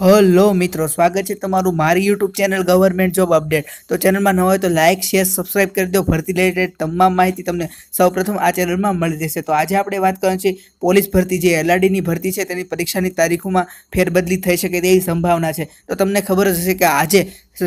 hello મિત્રો સ્વાગત છે તમારું મારી YouTube channel government job update તો ચેનલમાં ન હોય તો લાઇક શેર સબસ્ક્રાઈબ કરી દો ભરતી રિલેટેડ તમામ માહિતી તમને સૌપ્રથમ આ ચેનલમાં મળી જશે તો આજે આપણે વાત કરવાની છે પોલીસ ભરતી જે એલઆરડીની ભરતી છે તેની પરીક્ષાની તારીખોમાં ફેરબદલી થઈ શકે તેવી સંભાવના છે તો તમને ખબર જ હશે કે આજે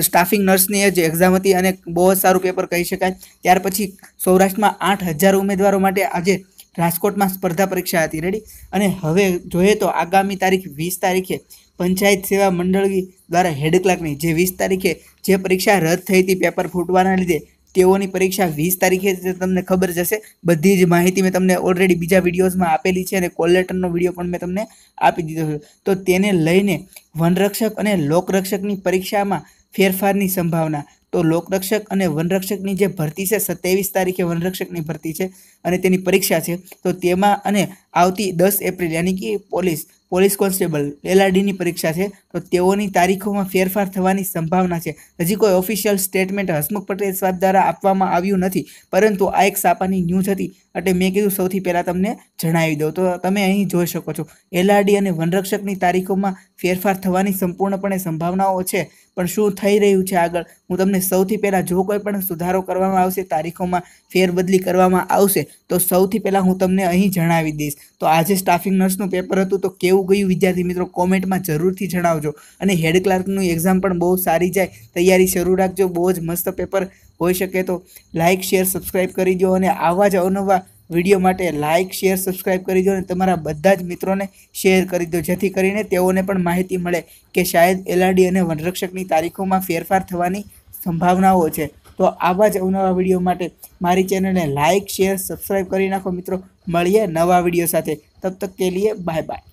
સ્ટાફિંગ નર્સની જ એક્ઝામ હતી અને બહુ જ સારું પેપર કહી શકાય ત્યાર પછી સૌરાષ્ટ્રમાં આઠ હજાર ઉમેદવારો માટે આજે રાજકોટમાં સ્પર્ધા પરીક્ષા હતી રેડી અને હવે જોઈએ તો આગામી તારીખ વીસ તારીખે પંચાયત સેવા મંડળી દ્વારા હેડ ક્લાર્કની જે વીસ તારીખે જે પરીક્ષા રદ થઈ હતી પેપર ફૂટવાના લીધે તેઓની પરીક્ષા વીસ તારીખે તમને ખબર જશે બધી જ માહિતી મેં તમને ઓલરેડી બીજા વિડીયોઝમાં આપેલી છે અને કોલેટરનો વિડીયો પણ મેં તમને આપી દીધો છે તો તેને લઈને વનરક્ષક અને લોકરક્ષકની પરીક્ષામાં ફેરફારની સંભાવના તો લોકરક્ષક અને વનરક્ષકની જે ભરતી છે સત્યાવીસ તારીખે વનરક્ષકની ભરતી છે અને તેની પરીક્ષા છે તો તેમાં અને આવતી દસ એપ્રિલ યાની કે પોલીસ પોલીસ કોન્સ્ટેબલ એલઆરડીની પરીક્ષા છે તો તેઓની તારીખોમાં ફેરફાર થવાની સંભાવના છે હજી કોઈ ઓફિશિયલ સ્ટેટમેન્ટ હસમુખ પટેલ સાહેબ દ્વારા આપવામાં આવ્યું નથી પરંતુ આ એક સાપાની ન્યૂઝ હતી એટલે મેં કીધું સૌથી પહેલાં તમને જણાવી દઉં તો તમે અહીં જોઈ શકો છો એલઆરડી અને વનરક્ષકની તારીખોમાં ફેરફાર થવાની સંપૂર્ણપણે સંભાવનાઓ છે પણ શું થઈ રહ્યું છે આગળ હું તમને સૌથી પહેલાં જો કોઈ પણ સુધારો કરવામાં આવશે તારીખોમાં ફેરબદલી કરવામાં આવશે તો સૌથી પહેલાં હું તમને અહીં જણાવી દઈશ તો આજે સ્ટાફિંગ નર્સનું પેપર હતું તો કેવું ગયું વિદ્યાર્થી મિત્રો કોમેન્ટમાં જરૂરથી જણાવજો અને હેડ ક્લાર્કનું એક્ઝામ પણ બહુ સારી જાય તૈયારી શરૂ રાખજો બહુ જ મસ્ત પેપર હોઈ શકે તો લાઇક શેર સબસ્ક્રાઈબ કરી દો અને આવા જ અવનવા વિડીયો માટે લાઇક શેર સબસ્ક્રાઈબ કરી દો અને તમારા બધા જ મિત્રોને શેર કરી દો જેથી કરીને તેઓને પણ માહિતી મળે કે શાયદ એલઆરડી અને વનરક્ષકની તારીખોમાં ફેરફાર થવાની સંભાવનાઓ છે તો આવા જ અવનવા વિડીયો માટે મારી ચેનલને લાઇક શેર સબસ્ક્રાઈબ કરી નાખો મિત્રો મળીએ નવા વિડીયો સાથે તબ તક કે લીએ બાય બાય